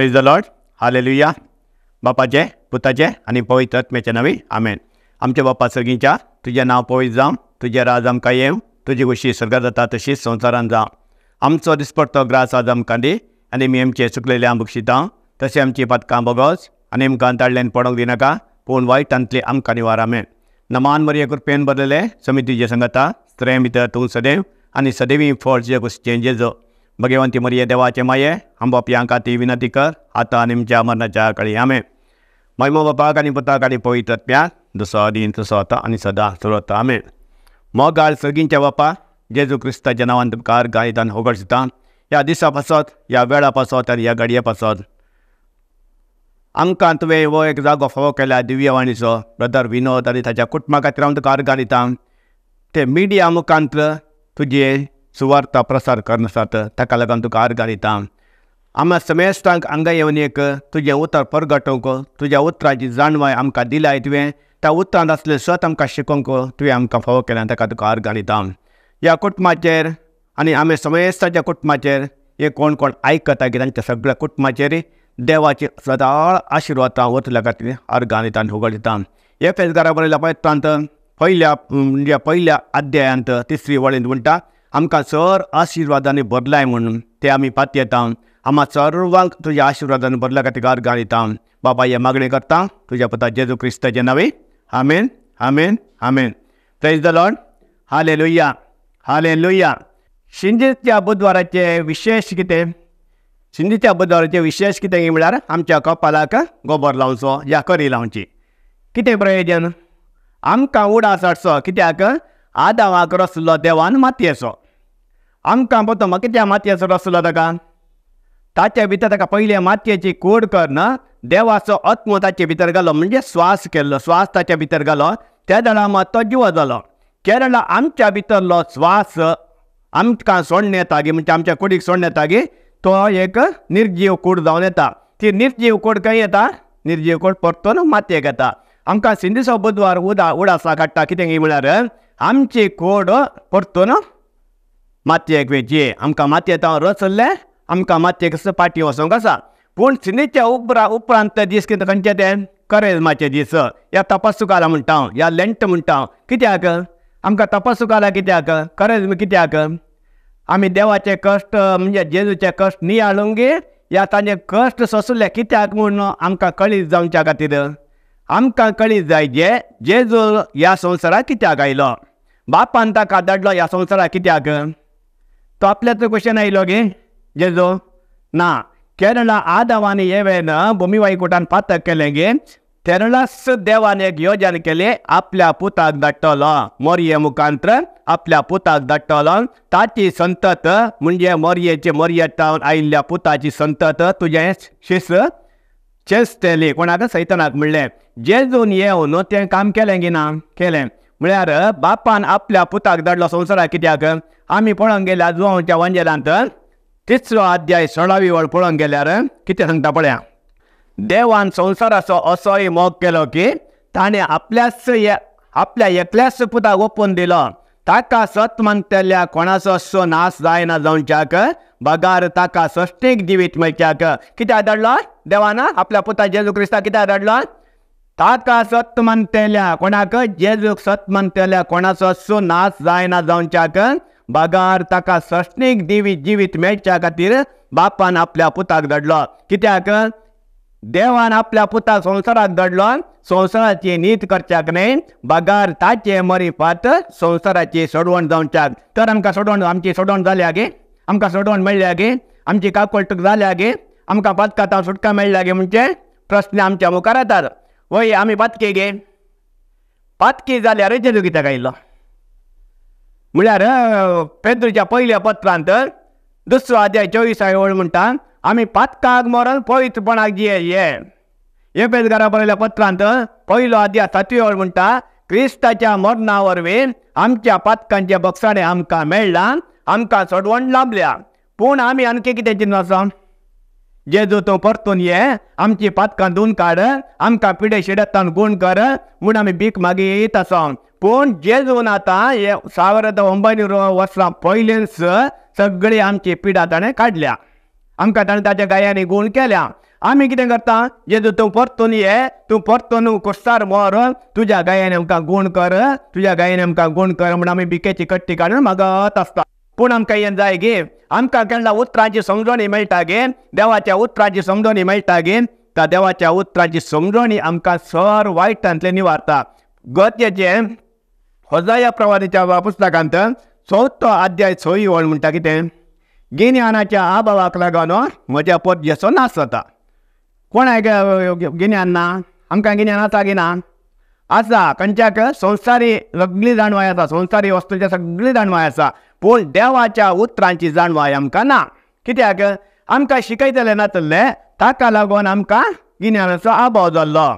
praise the lord hallelujah बापाचे पुताचे आणि पवित्र आत्म्याचे नवी आमेन आमच्या बापा सगळींच्या तुजें नाव पवित जाम तुझ्या राज आमकां येम तुजी खुशी स्वर्गात जाता तशीच संवसारान जावं आमचो तो ग्रास आज आमकां दी आनी मी आमचे चुकलेले आम तशें आमची पदकां बगोस आनी आमकां ताळल्यान पडोंक दिनाका पूण वायटांतले आमकां निवार आमेन नमान मरे कृपेन समिती समितीचे संगता स्त्रें भितर तूं सदैव आनी सदैवी फळ जे गोश्टींचे भगवंती मोरे देवाचे माये आम पियांका ती विनंती कर आता निमच्या मरणाच्या काळी आमे माई मप्पा गाडी पुता गाडी पैतात दुसरा तसं आणि सदा चो आमे मग मोगाल सगींच्या बापा जेजू क्रिस्ता जनावंत कार गायदान उघड या दिसा पासत या पासत आणि या आमकां तुवें हो एक जागो फावो केला दिव्यवाणीचो ब्रदर विनोद आनी ताच्या कुटुंबा तुका कार घालिता ते मिडिया मुखांत तुजे प्रसार ताका लागून तुका తకలగంతుకు ఆరుగారిత आम्हा समेस्तांक हांगा येवन एक तुजें उतर परगटोवंक तुज्या उतराची जाणवाय आमकां दिलाय तुवें त्या उतरांत आसलें स्वत आमकां शिकोवंक तुवें आमकां फावो केल्यान ताका तुका आर्ग घालिता ह्या कुटुंबाचेर आनी आमी समेस्ताच्या कुटुंबाचेर हे कोण कोण आयकता की त्या सगळ्या कुटुंबाचेर देवाचे सदाळ आशिर्वादां वतल्या खातीर आर्ग घालिता आनी उगडिता हे फेजगारा बरयल्या पळय प्रांत पयल्या म्हणजे पयल्या अध्यायांत तिसरी वळेंत म्हणटा आमकां सर आशिर्वादांनी बदलाय म्हणून ते आमी फाती येता आम्हा सर्वांक तुज्या आशिर्वादान बदला खातीर गार घालिता बाबा हे मागणी करता तुज्या पता जेजू क्रिस्ताचे नावे हामेन हामेन हामेन praise the lord hallelujah हाले लोया शिंदेच्या बुधवाराचे विशेष कितें शिंदेच्या बुधवाराचे विशेष कितें म्हळ्यार आमच्या कपालाक गोबर लावचो या करी लावची कितें प्रयोजन आमकां उडा हाडचो कित्याक आदावाक रसलो देवान मातयेचो ಅಂಕ कित्या मातयेचो रसलो ताका ताचे भितर ताका पयले मातयेची कोड करून देवाचो आत्मो ताचे भितर गेलो म्हणजे स्वास केल्लो स्वास ताच्या भितर गेलो त्या जाणा मात तो जिवो जालो केन्ना आमच्या भितरलो स्वास आमकां सोडून येता गे म्हणजे आमच्या कुडीक सोडून येता गे तो एक निर्जीव कूड जावन येता ती निर्जीव कोड खंय येता निर्जीव कोड परतून मातयेक येता आमकां सिंधी बुधवार उदा उडासा काडटा कितें म्हळ्यार आमची कोड परतून मातयेक वेजे आमकां मातयेंत रस चल्लें आमकां मातयेक पाटी वचोंक आसा पूण सिनेच्या उपरा उपरांत ते दीस कितें खंयचे ते करेजमाचे दीस या तपासुकाला म्हणटा हांव या लेंट म्हणटा हांव कित्याक आमकां तपासुकाला कित्याक करेल्म कित्याक आमी देवाचे कश्ट म्हणजे जेजूचे कश्ट गे या ताजे कश्ट सोसले कित्याक म्हूण आमकां कळीत जावच्या खातीर आमकां कळीत जाय जे जेजू ह्या संवसाराक कित्याक आयलो बापान ताका धाडलो ह्या संवसाराक कित्याक तो क्वेश्चन क्वेचन आहे गे जो ना केरळ आदेवांनी येथ केले गे केरळास देवाने एक योजन केले आपल्या पुताक मौर्य मुखांत आपल्या पुताक धाडटलो ताची संतत म्हणजे मौर्येचे मौर्य टावन आयिल्ल्या पुताची संतत तुझे शिस चेस्तेली कोणाक सैतनाक म्हणले जेजून येऊन ते काम केले गे ना केले म्हळ्यार बापान आपल्या पुताक धाडलो संवसाराक कित्याक आमी पळोवंक गेल्यार जुंव वंजेलांत तिसरो अध्याय सोळावी वळ पळोवंक गेल्यार कितें सांगता पळया देवान संवसाराचो असोय मोग केलो की ताणें आपल्याच आपल्या एकल्याच पुताक ओपून दिलो ताका सत म्हणटल्या कोणाचो नाश जायना जावच्याक बगार ताका सश्टीक जिवीत मेळच्याक कित्याक धाडलो देवान आपल्या पुता जेजू क्रिस्ता कित्याक धाडलो ताका सत्य म्हणतेल्या कोणाक जेजूक सत्य म्हणतेल्या कोणाचो असो नाश जायना जावच्याक बागार ताका सश्णीक दिवी जिवीत मेळच्या खातीर बापान आपल्या पुताक धाडलो कित्याक देवान आपल्या पुता संवसाराक धाडलो संवसाराची नीत करच्याक न्हय बगार ताचे मरी फात संवसाराची सोडवण जावच्याक तर आमकां सोडवण आमची सोडवण जाल्या गे आमकां सोडवण मेळ्ळ्या गे आमची काकोळटूक जाल्या गे आमकां पदकातां सुटका मेळ्ळ्या गे म्हणजे प्रस्न आमच्या मुखार येतात आम्ही पातके घे पातके जाल्यार जेजू गिताक आयिल्लो म्हळ्यार पेद्रुच्या पयल्या पत्रांत दुसरो आद्या चोवीसाय ओळ म्हणटा आमी पातकाक मरण पवित्रपणाक ये हे पेजगारा बरयल्या पत्रांत पहिलो आद्या सातवी ओळ म्हणटा क्रिस्ताच्या मरणा वरवीं आमच्या पातकांचे बक्षाणें आमकां मेळ्ळां आमकां सोडवण लाबल्या पूण आमी आनी कितें चिन्न आसा जेजू परतून ये आमची पातकां कांदून काड आमकां पिडे शिड्यांतान गुण कर म्हूण आमी भीक मागीत पण पूण जेजून आतां हे सावरद अंबानी वर्षा पयलींच सगळी आमची पिडा ताणें काडल्या आमकां ताणें ताच्या गायांनी गुण केल्या आमी कितें करता जेजू तूं परतून ये तूं परतून कुस्तार मोर तुज्या गायेन आमकां गुण कर तुज्या गायेन आमकां गुण कर म्हूण आमी बिकेची कट्टी काडून मागत आसता पूण आमकां हें जाय गे आमकां केन्ना उतरांची समजणी मेळटा गे देवाच्या उतरांची समजणी मेळटा गे त्या देवाच्या उतरांची समजणी आमकां सर वायटांतले निवारता गतयेचे हजाया प्रवादीच्या पुस्तकांत चवथो अध्याय सोयी ओळ म्हणटा कितें गिन्यानाच्या आभावाक लागून म्हज्या पोतजेचो नाश जाता कोणाक गिन्यान ना आमकां गिन्यान आसा की ना आसा खंयच्याक संवसारी सगळी जाणवाय आसा संवसारी वस्तूचे सगळी जाणवाय आसा पूण देवाच्या उतरांची जाणवाय आमकां ना कित्याक आमकां शिकयतले नातले ताका लागून आमकां गिन्यानाचो अभाव जाल्लो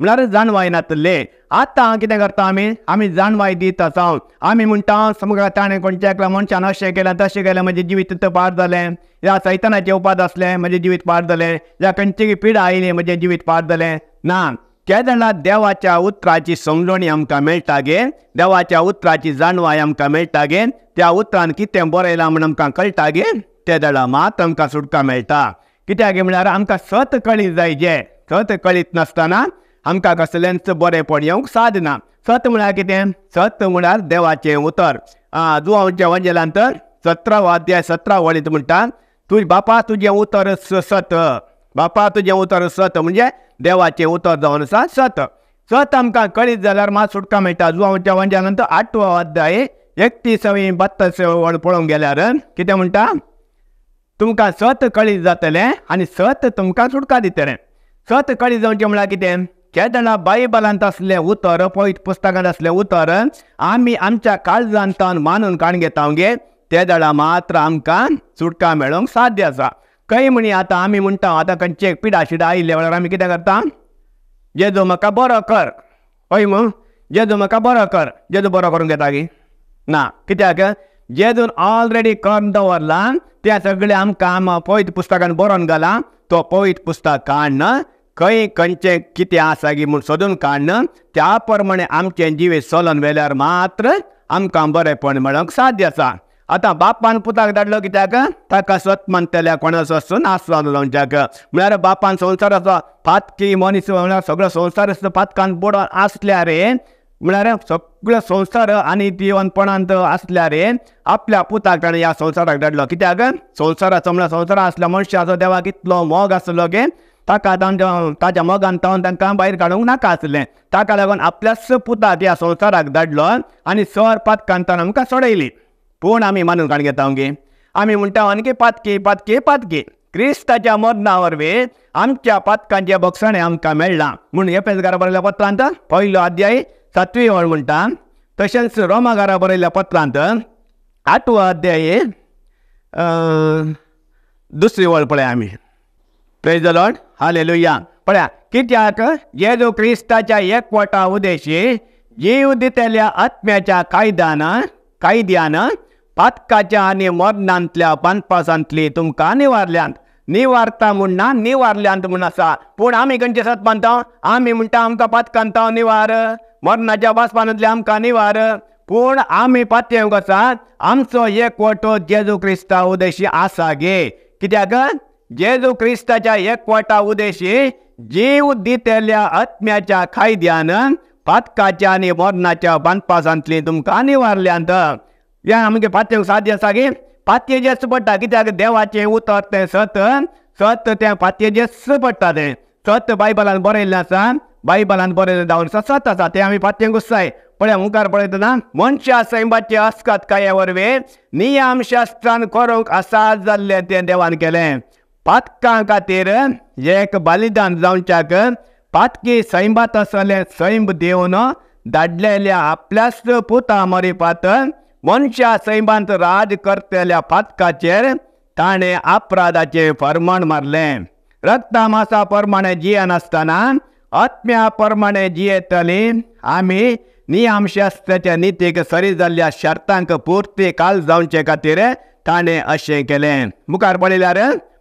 म्हळ्यार जाणवाय नातले आतां कितें करता आमी आमी जाणवाय दीत आसा आमी म्हणटा समजा ताणें कोणत्याक मनशान अशें केलें तशें केलें म्हजें जिवीत पाड जालें या सैतानाचे उपाद आसलें म्हजें जिवीत पार जालें या खंयची पिडा आयली म्हजें जिवीत पार जालें ना केदना देवाच्या उतराची समजणी आमकां मेळटा गे देवाच्या उतराची जाणवाय आमकां मेळटा गे त्या उतरान कितें बरयलां म्हण आमकां कळटा गे तेदळा मात आमकां सुटका मेळटा कित्याक म्हळ्यार आमकां सत कळीत जाय जें सत कळीत नासतना आमकां कसलेंच बरेंपण येवंक साधना सत म्हळ्यार कितें सत म्हळ्यार देवाचें उतर जुवांच्या वंजेलान तर सतरा वाद्याय सतरा वळीत म्हणटा तुज बापा तुजें उतर सत बापा तुजें उतर सत म्हणजे देवाचें उतर जावन आसा सत सत आमकां कळीत जाल्यार मात सुटका मेळटा जुवा जेवणच्या नंतर आठवो अध्याय एकतीसवी बत्तसवण पळोवंक गेल्यार कितें म्हणटा तुमकां सत कळीत जातलें आनी सत तुमकां सुटका दितलें सत कळीत जावचें म्हळ्यार कितें केदना बायबलांत आसलें उतर पुस्तकात पुस्तकांत आसलें उतर आमी आमच्या काळजांतान मानून काण गे ते दळा मात्र आमकां सुटका मेळोवंक साध्य आसा काही म्हणी आतां आमी म्हणटा आतां खंयचे पिडा शिडा आयिल्ल्या वेळार आमी कितें करता जेजो म्हाका बरो कर हय म्हूण जेजो म्हाका बरो कर जेजो बरो करून घेता गी ना कित्याक जेजून ऑलरेडी करून दवरला त्या सगळे आमकां पवित पुस्तकान बरोवन घाला तो पवित पुस्तक काडन खंय खंयचें कितें आसा गी म्हूण सोदून काडन त्या प्रमाणे आमचें जिवे चलन वेल्यार मात्र आमकां बरेंपण मेळोंक साध्य आसा आतां बापान पुताक धाडलो कित्याक ताका स्वत मानतल्या कोणाचो नास लागलो जाक म्हळ्यार बापान संवसाराचो पातकी मनीस म्हळ्यार सगळो संवसार पातकान बोडोन आसल्या रे म्हळ्यार सगळो संवसार आनी दिवनपणांत आसल्या रे आपल्या पुताक ताणें ह्या संवसाराक धाडलो कित्याक संवसाराचो म्हळ्यार संवसार आसल्या मनशाचो देवाक इतलो मोग आसलो गे ताका ताच्या मोगान तावन तांकां भायर काडूंक नाका आसलें ताका लागून आपल्याच पुताक ह्या संवसाराक धाडलो आनी सर पातकान ताणें आमकां सोडयली पूण आमी मानून काण घेता अमगे आमी म्हणटा अनगे पातके पातके पातके क्रिस्ताच्या मदना वरवीं आमच्या पातकांचे बक्षणे आमकां मेळ्ळां म्हूण घरा बरयल्या पत्रांत पयलो अध्याय सातवी वळ म्हणटा तशेंच घरा बरयल्या पत्रांत आठवो अध्याये दुसरी वळ पळय आमी प्रेज द लॉर्ड हाले पळया कित्याक येजू क्रिस्ताच्या एकवटा उदेशी जीव दितेल्या आत्म्याच्या कायद्यान कायद्यान आणि मरणांतल्या पानपासांतली तुमकां निवारल्यांत निवारता म्हूण ना निवारल्यांत म्हूण आसा पूण आमी खंयचे सत बांदता आमी म्हणटा आमकां पातकांत निवार मरणाच्या बासपानांतले आमकां निवार पूण आमी पातयेव आसात आमचो एक जेजू क्रिस्ता उदेशी आसा गे कित्याक जेजू क्रिस्ताच्या एक उदेशी जीव दितेल्या आत्म्याच्या कायद्यान पातकाच्या आनी मरणाच्या बांदपासांतली तुमकां निवारल्यांत या आमगे पातयेक साध्य दीस आगे पातये जेस पडटा कित्याक देवाचे उतर ते सत सत तें पातये जेस पडटा ते सत बायबलान बरयल्लें आसा बायबलान बरयलें जावन सत आसा तें आमी पातयेक गुस्साय पळय मुखार पळयतना मनशा सैमाचे आसतात काय वरवे नियाम शास्त्रान करूंक आसा जाल्लें तें देवान केलें पातकां खातीर एक बलिदान जावच्याक पातकी सैमात आसले सैम देवन दाडलेल्या आपल्याच पुता मरी पातन वंशा सैमांत राज करतल्या फातकाचेर ताणे अपराधाचे फर्माण मारले रक्तामासा मासा प्रमाणे जियेनासतना आत्म्या प्रमाणे जियेतली आमी नियमशास्त्राच्या नितीक सरी जाल्ल्या शर्तांक पुर्ती काल जावचे खातीर ताणें अशें केलें मुखार पळयल्यार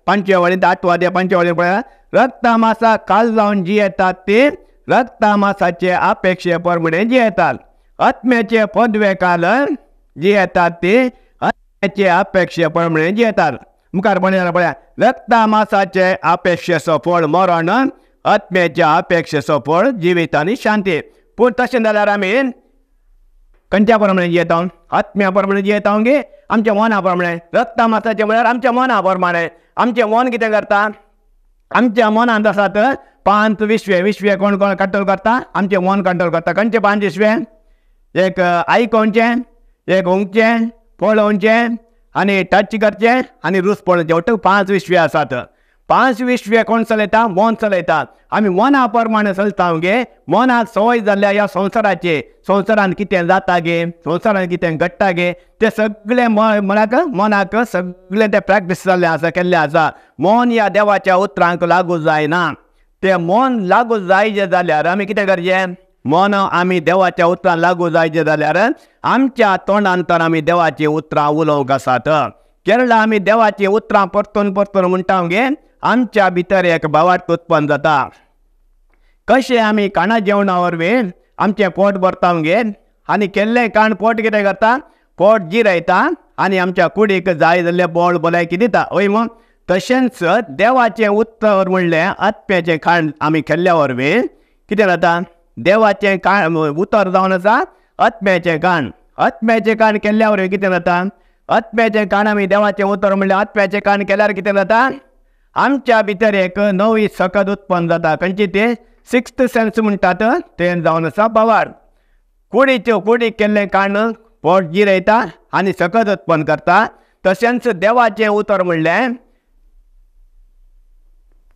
पंचवळींत आठवाद्या पंचवळींत पळयल्यार रक्तामासा काल जावन जियेतात ती रक्तामासाचे अपेक्षे परमणे जियेतात आत्म्याचे पदवे काल जी येतात ते अन्नाचे अपेक्षेप्रमाणे येतात मुखार म्हणल्यार पळया मासाचे अपेक्षे फळ मरण आत्म्याचे अपेक्षे फळ जिवीत आणि शांती पूण तशें जाल्यार आमी खंयच्या प्रमाणे जियेता आत्म्या प्रमाणे जियेता गे आमच्या मना प्रमाणे मासाचे म्हळ्यार आमच्या मना प्रमाणे आमचें मन कितें करता आमच्या मनांत तर पांच विश्वे विश्वे कोण कोण कंट्रोल करता आमचें मन कंट्रोल करता खंयचे पांच विश्वे एक आयकोनचें एक उंकचें फळ आणि आनी टच करचे आणि रूस पळोवचें वट पाच विश्वे असतात पांच विश्वे कोण चलयता मन चलयतात आमी मना प्रमाणे चलता गे मोनाक संवय झाल्या ह्या संवसाराचे संवसारान कितें जाता गे संवसारान कितें घडटा गे तें सगळे मनाक मनाक सगळे ते प्रॅक्टीस जाल्लें आसा केल्लें आसा मन ह्या देवाच्या उतरांक लागू जायना ते मन लागू जे जाल्यार आमी कितें करचें मन आम्ही देवाच्या उतरां लागू जायचे जाल्यार आमच्या तोंडान तर आमी देवाची उतरां उलोवंक आसात आम्ही आमी देवाची उतरां परतून परतून म्हणटा गे आमच्या भितर एक भावार्थ उत्पन्न जाता कशें आमी काणा जेवणा वरवीं आमचें पोट भरता आणि आनी केल्लें काण पोट कितें करता पोट जिरयता आनी आमच्या कुडीक जाय जाल्ले बोळ भलायकी दिता हय मग तशेंच देवाचें उत्तर म्हणलें आत्म्याचें खाण आमी केल्ल्या वरवीं कितें जाता देवाचें कान उतर जावन आसा आत्म्याचें कान आत्म्याचें कान केल्यावर किती कितें जाता आत्म्याचें कान आमी देवाचें उतर म्हणलें आत्म्याचें कान केल्यार कितें जाता आमच्या भितर एक नवी सकद उत्पन्न जाता खंयची ती सिक्स्थ सेन्स म्हणटात तें जावन आसा पवार कुडीच्यो कुडीक केल्लें कान पोट जिरयता आनी सकद उत्पन्न करता तशेंच देवाचें उतर म्हणलें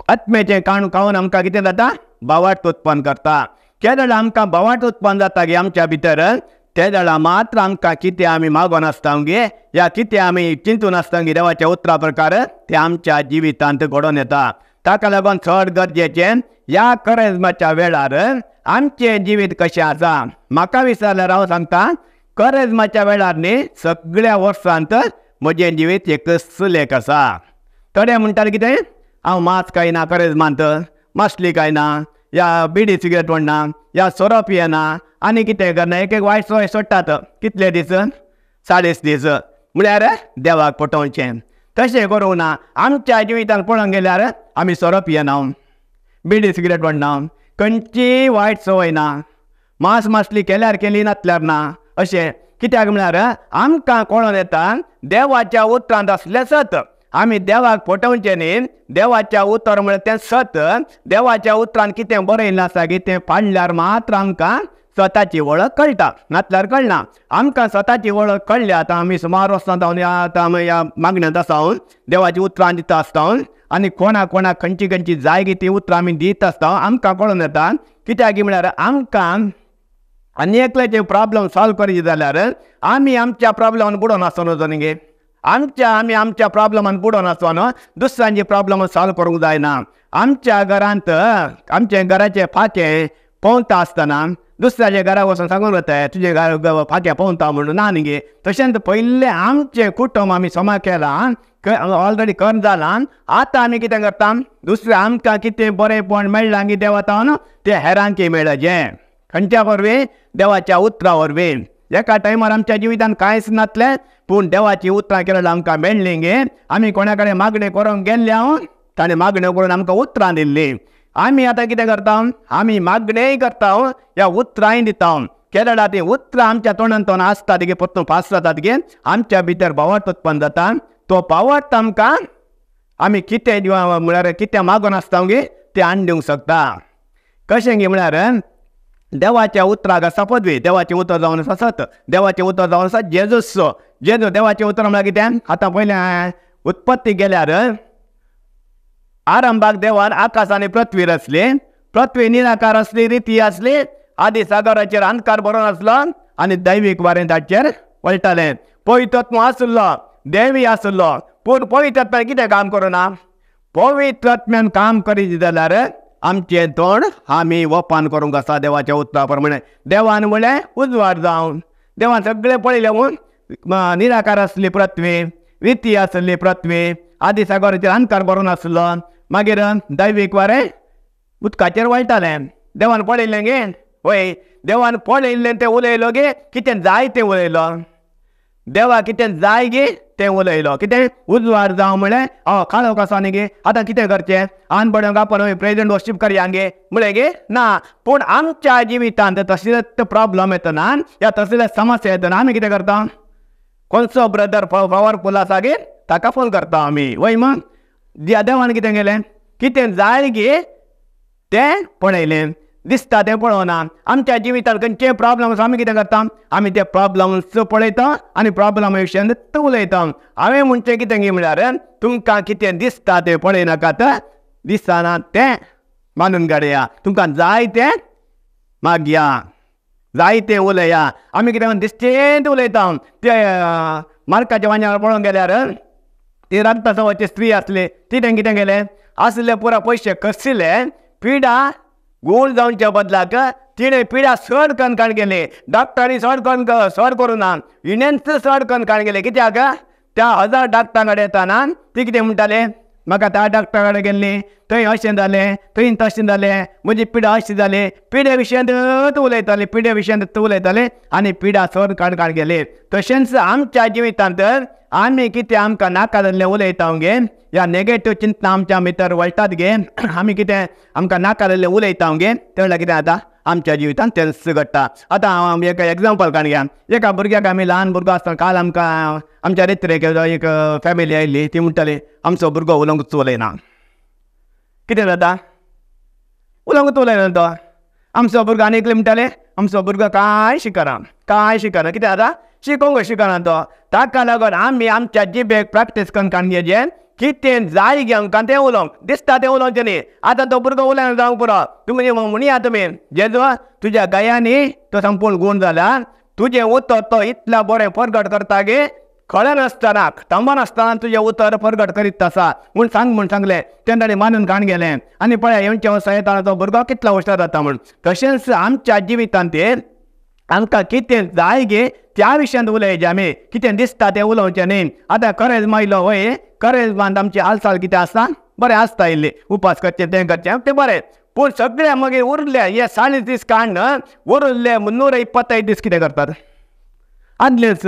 आत्म्याचें काण खावन आमकां कितें जाता बावाट उत्पन्न करता ते जाणा आमकां बोवाट उत्पन्न जाता गे आमच्या भितर त्या दळा मात्र आमकां कितें आमी नासता गे या कितें आमी चिंतून आसता गे देवाच्या उतरा प्रकार ते आमच्या जिवितांत घडोवन येता ताका लागून चड गरजेचें ह्या करेजमाच्या वेळार आमचें जिवीत कशें आसा म्हाका विचारल्यार हांव सांगता करेजमाच्या वेळार न्ही सगळ्या वर्सांत म्हजें जिवीत एक सुलेख आसा थोडे म्हणटाले कितें हांव मास्क काय ना करजमांत मासली काय ना या बिडी सिगरेट वण्णा या सोरो पियेना आनी कितें करना एक एक वायट सोय सोडटात कितले दीस साडेस दीस म्हळ्यार देवाक पटोवचें तशें करूंक ना आमच्या जिवितान पळोवंक गेल्यार आमी सोरो पियेना बिडी सिगरेट म्हणणा खंयची वायट सवय ना मास मासली केल्यार केली नातल्यार ना अशें कित्याक म्हळ्यार आमकां कळोन येता देवाच्या उतरांत सत आमी देवाक न्ही देवाच्या उतर म्हळ्यार तें सत देवाच्या उतरान कितें बरयल्लें आसा की तें पाडल्यार मात्र आमकां स्वताची वळख कळटा नातल्यार कळना आमकां स्वताची वळख कळ्ळी आतां आमी सुमार वर्सां जावन या आतां या मागण्यांत आसावन देवाची उतरां दिता आसतावन आनी कोणा कोणाक खंयची खंयची जायगी ती उतरां आमी दीत आसता आमकां कळून येता कित्याक म्हळ्यार आमकां आनी एकल्याचे प्रॉब्लम सॉल्व करचे जाल्यार आमी आमच्या प्रॉब्लमान बुडोवन आसोन गे आमच्या आमी आमच्या प्रॉब्लमान फुडो न्हू दुसऱ्यांचे प्रॉब्लम सॉल्व करूंक जायना आमच्या घरांत आमचे घराचे फांतें पोंवता आसतना दुसऱ्याच्या घरा वचून सांगून वता तुजे घर पोंवता म्हणून ना न्ही तशेंच पयलें आमचें कुटुंब आमी समा केला ऑलरेडी कर जालां आतां आमी कितें करता दुसरें आमकां कितें बरेंपण मेळलां कितें वता तें हेरांकय जे खंयच्या वरवीं देवाच्या उतरा वरवीं एका टायमार आमच्या जिवितान कांयच नातलें पूण देवाची उतरां केलें आमकां मेळ्ळीं गे आमी कोणा कडेन मागणें करूंक गेल्ले हांव ताणें मागण्यो करून आमकां उतरां दिल्लीं आमी आतां कितें करता आमी मागणेंय करता ह्या उतरांय दिता केरळा तीं उतरां आमच्या तोंडान तोंड आसता गे परतून पास जातात गे आमच्या भितर भावार्थ उत्पन्न जाता तो पावार्थ आमकां आमी कितें दिवं म्हळ्यार कितें मागून आसता गे तें हाडून दिवंक शकता कशें गे म्हळ्यार देवाच्या उतराक आसा पदवी देवाचें उतर जावन आसा सत देवाचें उतर जावन आसा जेजस जेजू देवाचे उतर म्हळ्यार कितें आतां पयलें उत्पत्ती गेल्यार आरंभाक देवान आकाश आनी पृथ्वी आसली पृथ्वी निराकार असली रिती असली आदी सागराचेर अंधकार बरो आसलो आनी दैवीक वारें ताचेर वळटालें पवित्रत्व आसलो देवी आसलो पूण पवित्रत्व कितें काम ना पवित्रत्म्यान काम करीत जाल्यार आमचे तोंड आम्ही वपान करूंक आसा देवाच्या उतरा प्रमाणे देवान म्हळें उजवाड जावन देवान सगळें पळयलें म्हूण निराकार आसली पृथ्वी रिती आसली पृथ्वी आदी सागराचेर अंकार बरो नासलो मागीर दैवीक वारें उदकाचेर वळटालें देवान पळयलें गे होय देवान पळयल्लें तें उलयलो गे कितें जाय तें उलयलो देवा कितें जाय गे તે વળેલા ઇલો કે દે ઉલવાડ દામળે આ કાળવકા સાનેગે આદા કીતે કરચે આન બડેગા પરે પ્રેસિડેન્ટ વો સ્ટીપ કરી જાંગે મલેગે ના પણ આમ ચા જીવિતાંત તસિલત પ્રોબ્લેમ હે તો ના ય તસિલત સમસ્યા હે તો ના ન કીતે કરતા કનસો બ્રધર પાવરફુલ સાગી તાકાફુલ કરતા અમે વહીમાં દીઆદવાન કીતેંગે લે કીતે જાળીગી તે પડેલે दिसता तें पळोवना आमच्या जिवितांत खंयचे प्रॉब्लम आसा आमी कितें करता आमी ते प्रॉब्लम पळयता आनी प्रॉब्लमा विशयांत उलयता हांवें म्हणचें कितें गे म्हळ्यार तुमकां कितें दिसता तें तर दिसना तें मानून काडया तुमकां जाय तें मागया जाय तें उलया आमी कितें दिसचें उलयता ते मार्काच्या वांगडा पळोवंक गेल्यार ती रक्तासवाची स्त्री आसली ती तें कितें केलें आसले पुरा पयशे कसिले पिडा गुण जावनच्या बदलाक तिणें पिड्या सड कणकाण केले डाक्टरांनी सड कणक सड करुना युनियन्स कण कणकाण केले कित्याक त्या हजार डॉक्टरांकडे येताना ती कितें म्हणटालें म्हाका त्या डॉक्टरा कडेन गेल्ली थंय अशें जालें थंय तशें जालें म्हजी पिडा अशी जाली पिड्या विशयांत उलयताले पिड्या विशयांत उलयताले आनी पिडा सोर काड काड गेली तशेंच आमच्या जिवितांत आमी कितें आमकां नाका जाल्लें उलयता गे ह्या नेगेटीव चिंता आमच्या भितर वळटात गे आमी कितें आमकां नाका जाल्लें उलयता गे तेन्ना कितें जाता आमच्या जिवितान ते घडटा आतां हांव एक एग्जाम्पल काण घ्या एका भुरग्याक आमी ल्हान भुरगो आसतना काल आमकां आमच्या रेत्रेक एक फॅमिली आयिल्ली ती म्हणटाली आमचो भुरगो उलोवंकूच उलयना कितें जाता उलोवंकूच उलयना तो आमचो भुरगो आनी एकले म्हणटाले आमचो भुरगो कांय शिकना कांय शिकना कितें जाता शिकोवंक शिकना तो ताका लागून आमी आमच्या जिबेक प्रॅक्टीस करून जे की तें जाय गे अंकान तें उलोवंक दिसता तें उलोवचें न्ही आतां तो भुरगो उलोवंक जावंक पुरो तुमी म्हणया तुमी जेजो तुज्या गाया तो संपूर्ण गूण जाला तुजें उतर तो इतला बरें परगट करता गे कळनासतना थांबनासतना तुजें उतर परगट करीत आसा म्हूण सांग म्हूण सांगलें तें ताणें मानून काण गेलें आनी पळय येवचे वसा येता तो भुरगो कितलो हुशार जाता म्हूण तशेंच आमच्या जिवितांत आमकां कितें जाय गे त्या विशयांत उलयचें आमी कितें दिसता तें उलोवचें न्ही आतां करेज मायलो वय करेज बांद आमची हालचाल कितें आसता बरें आसता इल्ली उपास करचें तें करचें तें बरें पूण सगळें मागीर उरले हे साडे दीस काण उरले नूर इಪ್ಪತ್ತೈದು दीस कितें करतात आदलेच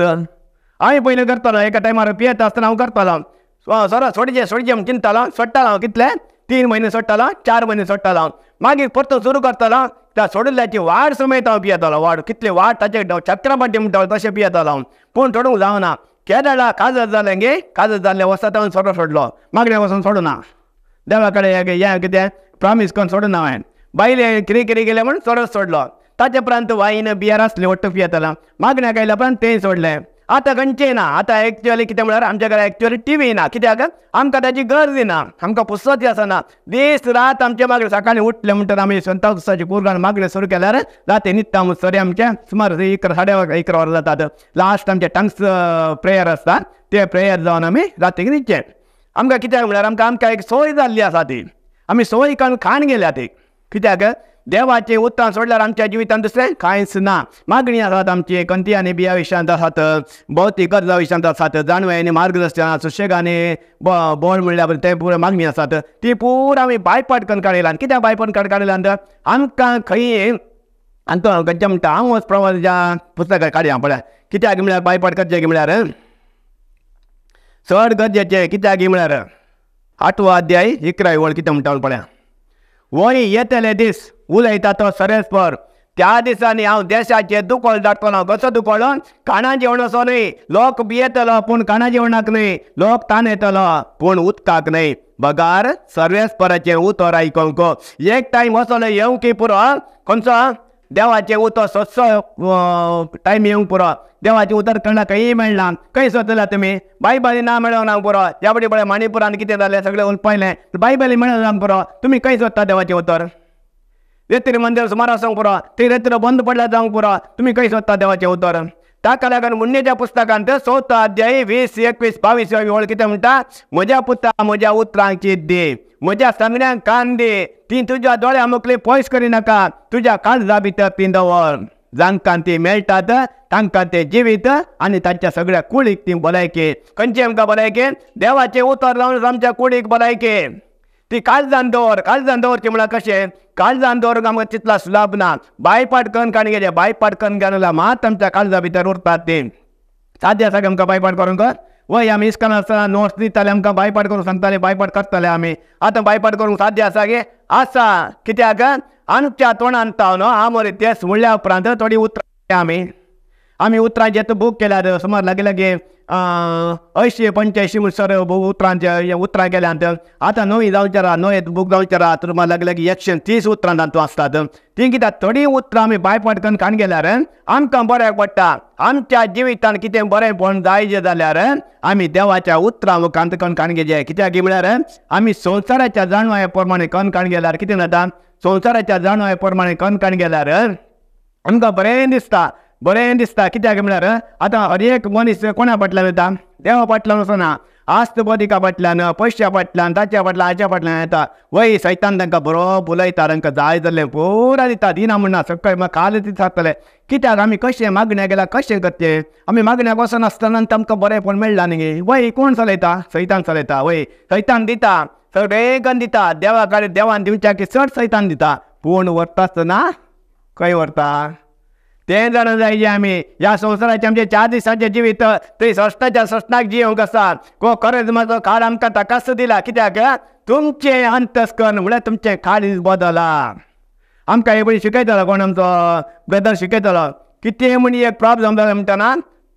हांवें पयलीं करतालो एका टायमार पियेता आसतना हांव करतालो सर सोडजे सोडजे म्हूण चिंतालो सोडटालो हांव कितले तीन म्हयने सोडटालो चार म्हयने सोडटालो हांव मागीर परतो सुरू करतालो त्या सोडल्याची वाट समेत हांव पियेतालो वाड कितले वाड ताचे चक्रां पाटी म्हणटालो तशें पियेतालो हांव पूण सोडूंक जावना केरळा काजर जालें गे काजर जाल्लें वस्ता तावन सोडो सोडलो मागण्या वचून सोडना देवा कडेन हे कितें प्रॉमीस करून सोडना हांवें बायले कितें कितें गेले म्हण सोडत सोडलो ताचे उपरांत वाईन बियर आसले वट्ट पियेतालो मागण्याक आयल्या उपरांत तें सोडलें आता गणचें ना आतां एक्च्युअली कितें म्हळ्यार आमच्या घरा एक्च्युअली टी व्ही ना कित्याक आमकां ताची गरज ना आमकां पुस्तक आसना दीस रात आमचे मागीर सकाळीं उठले म्हणटना आमी संता पुस्तकाची कुरगाण मागले सुरू केल्यार जाते न्हिदता मुस्तरी आमचे सुमार एक साडे एक वरां जातात लास्ट आमचे टंग्स प्रेयर आसता ते प्रेयर जावन आमी रातीक न्हिदचे आमकां कित्याक म्हळ्यार आमकां आमकां एक सोय जाल्ली आसा ती आमी सोय खाण गेल्या ती कित्याक देवाचें उत्तम सोडल्यार आमच्या जिवितांत दुसरें कांयच ना मागणी आसात आमची कंती आनी बिया विशांत आसात भौतीक गरजा विशांत आसात जाणव्याने मार्गदर्शन सुशेगाने बोळ म्हणल्यार ते पुरो मागणी आसात ती पूर आमी बायपाट करून काडयलां कित्याक बायपाट करून काडयलां आमकां खंय आनी तो म्हणटा हांव वच प्रवाजाच्या पुस्तकां काडया पळय कित्याक म्हळ्यार बायपाट करचें म्हळ्यार चड गरजेचें कित्याक म्हळ्यार आठवो अध्याय इकराय वळ कितें म्हणटा पळया वरी येतले दीस उलयता तो सरेस्पर त्या दिसांनी हांव देशाचे दुखोल दाखतलो कसो दुखोळोन काणा जेवण असो न्हय लोक बियेतलो पूण काणा जेवणाक न्हय लोक तान येतलो पूण उदकाक न्हय बगार सर्वेस्पराचे उतर आयकोंक एक टायम असो की पुरो खंयचो देवाचे ಊತ ಸ್ವಚ್ಛ ಟೈಮಿಂಗ್ पुरो देवाचे उतर ಕನ್ನಡ काही मेळना काही सोतला तुम्ही बायबली ना मेळो पुरो ज्या बडी बळे माणिपुरान कितें जालें सगळें उलपयलें बायबली बायबाले ना पुरो तुम्ही खंय सोदता देवाचे उतर रेत्री मंदिर सुमार आसूंक पुरो ती रेत्र बंद पडल्या जावंक पुरो तुम्ही खंय सोदता देवाचे उतर తాకలగను ముందేజ पुस्तकांत సోత अध्याय वीस एकवीस बावीस ओळ कितें म्हणटा म्हज्या पुता म्हज्या उतरांची चीत दी म्हज्या सगळ्यांक कान दी ती तुज्या दोळ्या मुखली पयस करिनाका तुज्या काळजा भितर ती दवर जांकां ती मेळटात तांकां ते जिवीत आनी तांच्या सगळ्या कुळीक ती भलायके खंयचे आमकां भलायके देवाचे उतर रावन आमच्या कुळीक भलायके ती काळजान दवर काळजान दवरचें म्हळ्यार कशें काळजान दवर आमकां तितला सुलाभ ना बाय पाटकन काणी गेले बाय पाटकन घालला मात आमच्या काळजा भितर उरतात ते सादें आसा आमकां बायपाट करूंक वय आमी इस्कान आसतना नोट्स दिताले आमकां बायपाट करूंक सांगताले बायपाट करताले आमी आतां बायपाट करूंक साध्य आसा गे आसा कित्याक आमच्या तोंडान तावन हा मरे तेस म्हणल्या उपरांत थोडी उतरां आमी आमी उतरां येता बूक केल्यार समज लागे ऐंशी पंच्याऐंशी पंच्यायशीं म्हणसर उतरांत उतरां गेल्यांत आतां णवी जावचें आहा णव बूक जावचें आहा तर लागे लागीं एकशे तीस उतरां तातूंत आसतात तीं कित्याक थोडीं उतरां आमी बायपाट करून कान गेल्यार आमकां बऱ्याक पडटा आमच्या जिवितान कितें बरेंपण जायचें जाल्यार आमी देवाच्या उतरां मुखांत कणकान घेचें कित्याक गे म्हळ्यार आमी संवसाराच्या जाणवाया प्रमाणे काण गेल्यार कितें जाता संवसाराच्या जाणवाया प्रमाणे काण गेल्यार आमकां बरें दिसता बरें दिसता कित्याक म्हळ्यार आतां हर एक मनीस कोणा फाटल्यान येता देवा फाटल्यान वचना आस्त बदिका फाटल्यान पयशा फाटल्यान ताच्या फाटल्यान हाच्या फाटल्यान येता वय सैतान तांकां बरो बुलयता तांकां जाय जाल्ले पुरा दिता दिना म्हणना सकाळी म्हाका काल दिता सांगतले कित्याक आमी कशें मागण्या गेल्या कशें करचें आमी मागण्याक वचनासतना तांकां बरेंपण मेळटा न्ही वय कोण चलयता सैतान चलयता वय सैतान दिता गन दिता देवा कडेन देवान दिवच्या की चड सैतान दिता पूण व्हरता आसतना खंय व्हरता ते जाणा जायचे आमी ह्या संवसाराचे आमचे चार दिसांचे जिवीत थंय सष्टाच्या जी जियेवंक आसात को करजमाचो काळ आमकां ताकाच दिला कित्याक तुमचें अंतस्कन म्हळ्यार तुमचें काळीज बदला आमकां हे पयलीं शिकयतलो कोण आमचो ब्रदर शिकयतलो कितें म्हूण एक प्रॉब्लम जालो म्हणटना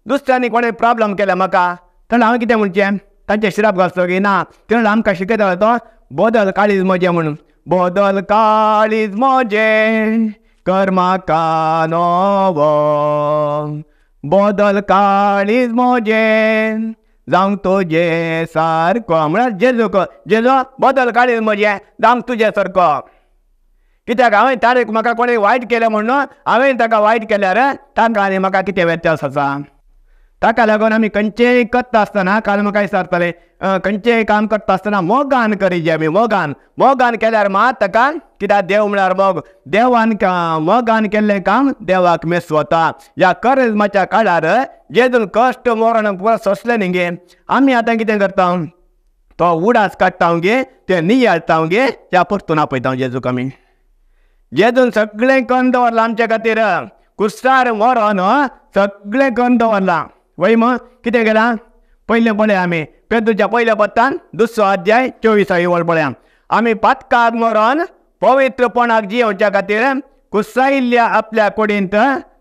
दुसऱ्यांनी कोणें प्रॉब्लम केला म्हाका तेन्ना हांव कितें म्हणचें तांचे शिराप घालचो की ना तेन्ना आमकां शिकयतालो तो बदल काळीज मजे म्हणून बदल काळीज मजे कर्माका नव बदल काळीज मोजे जावं तुजे सारको म्हळ्यार जे लो बदल काळीज मोजे जावं तुजे सारको कित्याक हांवें तारीख म्हाका कोणी वायट केलें म्हणून हांवें ताका वायट केल्यार तांकां आनी म्हाका कितें व्यत्यास आसा ताका लागून आमी खंयचेय करता आसतना काय सारतले खंयचेंय काम करता आसतना मोगान करीचे आमी मोगान मोगान केल्यार मात ताका कित्याक देव म्हळ्यार मोग देवान मोगान केल्लें काम देवाक मे स्वता ह्या कर्माच्या काळार जेजून कश्ट मोरण पुरो सोंसलें न्ही गे आमी आतां कितें करता तो उडास काडटा गे ते नियाळता गे ह्या परतून आपयता जेजूक आमी जेजून सगळें कंद दवरलां आमचे खातीर कुस्तार मोरण सगळें कंद दवरलां मग कितें केलां पयलें पळय आमी पेदूच्या पयल्या पत्तान दुसरो अध्याय चोवीसावी वळ पळया आमी पातकाक मरोन पवित्रपणाक जियेवच्या खातीर कुसायिल्ल्या आपल्या कुडींत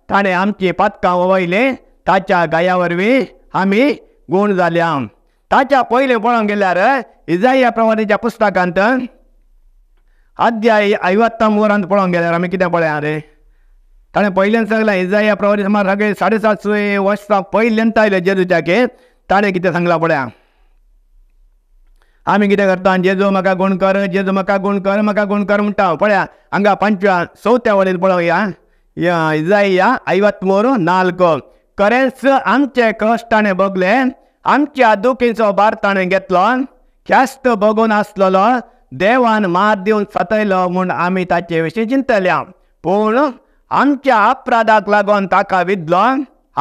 ताणें आमची पातकां वयलीं ताच्या गाया वरवीं आमी गूण जाल्या ताच्या पयलें पळोवंक गेल्यार इजाया प्रमाणेच्या पुस्तकांत अध्याय आयवत्तम वरांत पळोवंक गेल्यार आमी कितें पळया रे ताणे पहिल्यांदा सांगला या प्रवारी समाज रागे 750 वर्षा पहिल्यांदा ತಾಯ್ಲೆ जेजूच्या के ताणे किती सांगला पळ्या आम्ही किती करता जेजू म्हाका गुण कर जेजू म्हाका गुण कर म्हाका गुण कर म्हणटा पळया हांगा पंचव्या चवथ्या वळेर पळोवया इजाया ऐवत ಮೂರು ನಾಲ್ಕು खरेंच आमचे कश्ट ताणें आमच्या दुखीचो बार ताणें घेतलो ख्यास्त भोगून आसलेलो देवान मार दिवन सतयलो म्हूण आमी ताचे विशीं चिंतल्या पूण आमच्या अपराधाक लागून ताका विदलो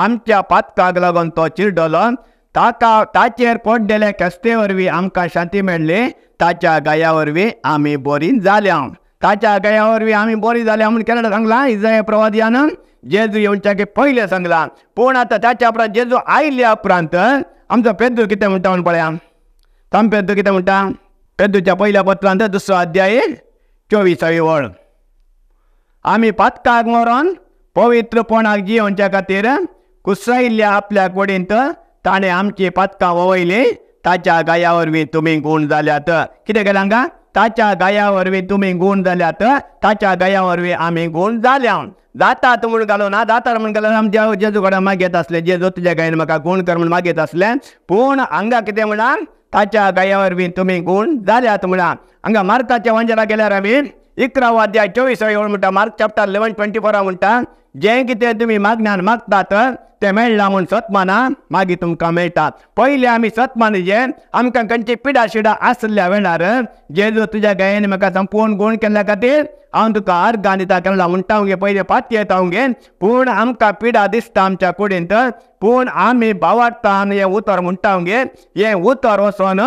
आमच्या पातकाक लागून तो चिरडलो ताका ताचेर पडलेले कस्ते वरवीं आमकां शांती मेळ्ळी ताच्या गाया वरवीं आमी बरी जाल्या ताच्या गाया वरवीं आमी बरी जाल्या म्हूण केन्ना सांगलां प्रवाद यान जेजू की पयलें सांगलां पूण आतां ताच्या उपरांत जेजू आयल्या उपरांत आमचो पेद्दू कितें म्हणटा म्हूण पळया ताम पेद्दू कितें म्हणटा पेद्दूच्या पयल्या पत्रांत दुसरो अध्याय चोवीसावी वळ आमी पातकाक मरोन पवित्रपणाक जिवनच्या खातीर कुसरायिल्ल्या आपल्या कोडींत ताणें आमची पातकां ववयली ताच्या गाया वरवीं तुमी गूण जाल्यात कितें केलां हांगा ताच्या गाया वरवीं तुमी गूण जाल्यात ताच्या गाया वरवीं आमी गूण जाल्या जातात म्हूण घालून ना जाता म्हूण घालून आमी जेजू कडेन मागयत आसले जेजू तुज्या गायन म्हाका गूण कर म्हूण मागयत आसले पूण हांगा कितें म्हणा ताच्या गाया वरवीं तुमी गूण जाल्यात म्हणा हांगा मार्ताच्या वंजारा गेल्यार आमी इकरावो अध्याय चोवीस येळ म्हणटा मार्क चॅप्टर इलेवन ट्वेंटी फोरा म्हणटा जें कितें तुमी मागण्यान मागतात तें मेळना म्हूण सत्माना मागीर तुमकां मेळटा पयलीं आमी जे आमकां खंयची पिडा शिडा आसल्या वेळार जे जेजू तुज्या गायेन म्हाका संपूर्ण गुण केल्ल्या खातीर हांव तुका अर्घा दिता केला म्हणटा हांव गे पयले पाती येता हांव गे पूण आमकां पिडा दिसता आमच्या कुडींत पूण आमी बावाडटा आनी हें उतर म्हणटा हांव गे हें उतर वचोन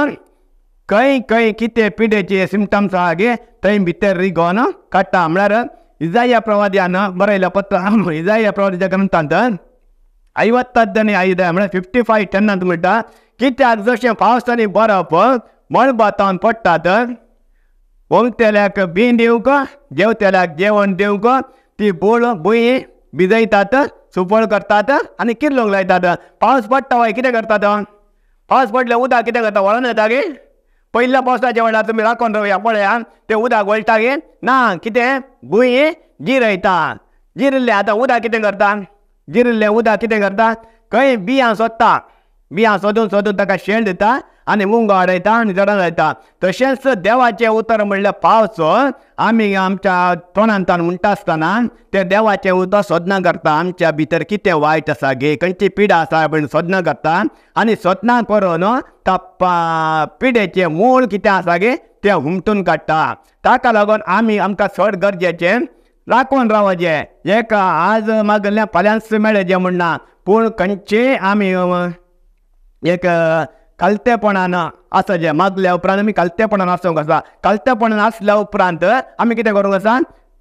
ಕೈ ಕೈ ಕಿತ್ತೆ ಪಿಡೆಚಿ ಸಿಂಪ್ಟಮ್ಸ್ ಆಗಿ ತೈ ಬಿತ್ತೆರ್ರಿಗೋನು ಕಟ್ಟ ಹಮ್ಳಾರ ಇಸಾಯ इजाईया ಬರೆಯಲ್ಲ ಪತ್ರ ಇಸಾಯ ಪ್ರವಾದಿಯ ಗ್ರಂಥ 55 10 ಐದು फिफ्टी ಫಿಫ್ಟಿ ಫೈವ್ ಟೆನ್ ಅಂತ ಬಿಟ್ಟ ಕಿತ್ತೆ ಅರ್ಧೋಷ ಪಾವಸ್ತನಿ ಬರಪ್ಪ ಮಳ್ ಬಾತಾನ್ ಪಟ್ಟಾತ ಒಮ್ತೆಲ್ಯಾಕ ಬೀನ್ ದೇವ್ಕ जेवत्याला जेवण ती बोळ बुई भिजयतात सुपळ करतात आणि किरलोंग लायतात पावस पडटा वाई कितें करतात पावस पडले उदक कितें करता येता पयल्या पावसाच्या वेळार तुमी राखून रोया पळयान तें उदक वळटागेन ना कितें भुंयी जिरयता जिरिल्लें आतां उदक कितें करता जिरिल्लें उदक कितें करतात खंय बियां सोदता बियां सोदून सोदून ताका शेण दिता आणि मुंग अडायता आणि जडा जायता तशेंच देवाचें उतर म्हणल्यार पावचो आमी आमच्या तोंडान तान म्हणटा आसतना तें देवाचें उतर सोदना करता आमच्या भितर कितें वायट आसा गे खंयची पिडा आसा म्हण सोदना करता आनी सोदना करून त्या पिडेचें मूळ कितें आसा गे तें हुमटून काडटा ताका लागून आमी आमकां चड गरजेचें राखून रावचें एक आज मागल्या फाल्यांच मेळचें म्हणना पूण खंयचेय आमी एक कालतेपणानं असं जे मागल्या उपरांत आमी कालतेपणान आसूंक आसा कालतेपणान आसल्या उपरांत आमी कितें करूंक आसा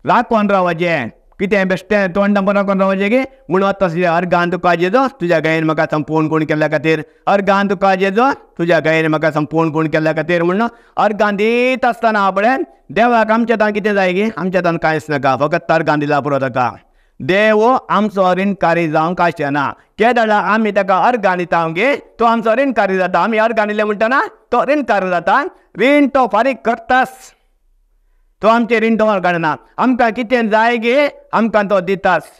राखोन रावचें कितें बेश्टें तोंडां बरो करून रावचें की गुणवत्ता हर अर्गान तुका जेजो तुज्या गायेन म्हाका संपूर्ण कोण केल्ल्या खातीर अर्गान तुका जेजो तुज्या गायेन म्हाका संपूर्ण कोण केल्ल्या खातीर म्हणून अर्गान दीत आसतना आपणें देवाक आमच्या तान कितें जाय की आमच्या तान कांयच नाका फकत अर्गान दिला पुरो ताका देव आमचो रीण कार्य ना आसचेना केदळा आमी ताका अर्ग घालिता गे तो आमचो रीण कार्य जाता आमी अर्ग घालिल्ले म्हणटना तो रीण जाता रीण तो फारीक करतास तो आमचे रीण तो काडना आमकां कितें जाय गे आमकां तो दितास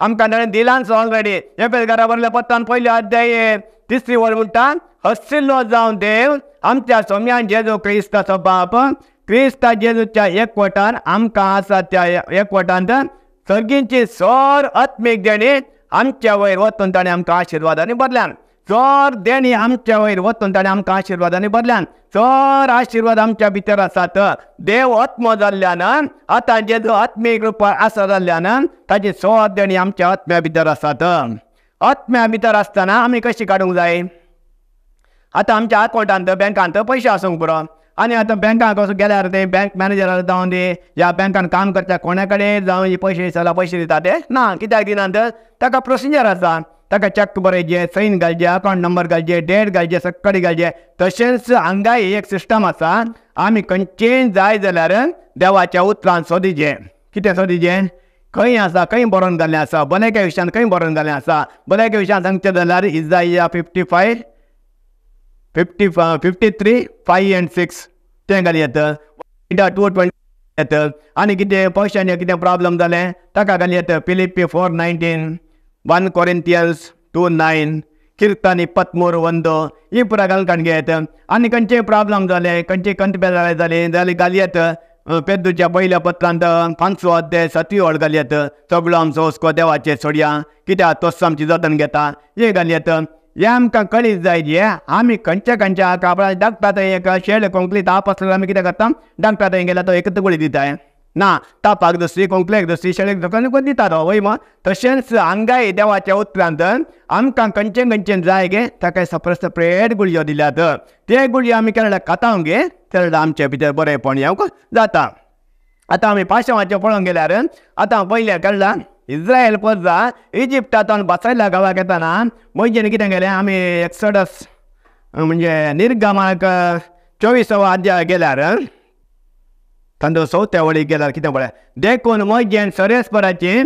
आमकां ताणें दिलांच ऑलरेडी घरा वरल्या पत्तान पयल्या अध्याये तिसरी वर म्हणटा हसिल्लो जावन देव आमच्या सोम्यान जेजू क्रिस्ताचो बाप क्रिस्ता जेजूच्या एकवटान आमकां आसा त्या एकवटांत सर्गींची सर आत्मीक देणी आमच्या वयर वचून ताणें आमकां आशिर्वादांनी बदल्यान सर देणी आमच्या वयर वचून ताणें आमकां आशिर्वादांनी बदल्यान सर आशिर्वाद आमच्या भितर आसात देव आत्म जाल्ल्यान आतां जे जो आत्मीक रुपार आसा जाल्ल्यान ताची सर देणी आमच्या आत्म्या भितर आसात आत्म्या भितर आसतना आमी कशी काडूंक जाय आतां आमच्या अकाउंटांत बँकांत पयशे आसूंक पुरो आणि आता बँका कसं गेल्यार ते बँक मॅनेजर जाऊन ते ह्या बँकान काम करता कोणाकडे कडेन पैसे हे पयशे दिता ते ना कित्याक दिना तर ताका प्रोसिजर असा ताका चॅक बरयचे सैन घालचे अकाउंट नंबर घालचे डेट घालचे सकाळी घालचे तशेंच हांगा एक सिस्टम आसा आमी खंयचेय जाय जाल्यार देवाच्या उतरान सोदिचें कितें सोदिचें खंय आसा खंय बरोवन जाल्लें आसा बऱ्याच्या विशयान खंय बरोवन जाल्लें आसा बऱ्याच्या विशयान सांगचें जाल्यार is the fifty five fifty fifty three five and six तें घाल येतं टू ट्वेंटी येतं आनी कितें पयशांनी कितें प्रॉब्लम जालें ताका घाल येतं फिलिपी four nineteen one Corinthians two nine किर्तानी पत्मोर वंदो ही पुरा घालून काणगे येतं आनी खंयचे प्रॉब्लम जाले खंयचे कंतबे जाले जाले जाल्यार घाल येतं पेद्दूच्या पयल्या पत्रांत पांचवो अध्याय सातवी ओळ घाल येतं सगळो आमचो हुस्को देवाचेर सोडया कित्याक तोस आमची जतन घेता हे घाल येतं हे आमकां कळीत जाय जे आमी खंयच्या खंयच्या काबळा धाकटा थंय एक शेड कोंकली ताप आसलो आमी कितें करता धाकटा थंय गेला तो एकच गुळी दिताय ना तापाक दुसरी कोंकलेक दुसरी शेळेक कोण दिता तो वय मग तशेंच हांगाय देवाच्या उतरांत आमकां खंयचे खंयचे जाय गे ताका सप्रस्त प्रेड गुळयो दिल्यात ते गुळयो आमी केन्ना खातांव गे तेन्ना आमचे भितर बरेंपण येवंक जाता आतां आमी पाशवाचें पळोवंक गेल्यार आतां पयल्या केन्ना इज्रायल पोजा इजिप्तातून बसयला गावाक येताना मैजेन कितें केलें आमी एक्सडस म्हणजे निर्गमाक चोवीसवो अध्याय गेल्यार तांदूळ चवथ्या वळी गेल्यार कितें पळय देखून मोजेन सरेस्पराची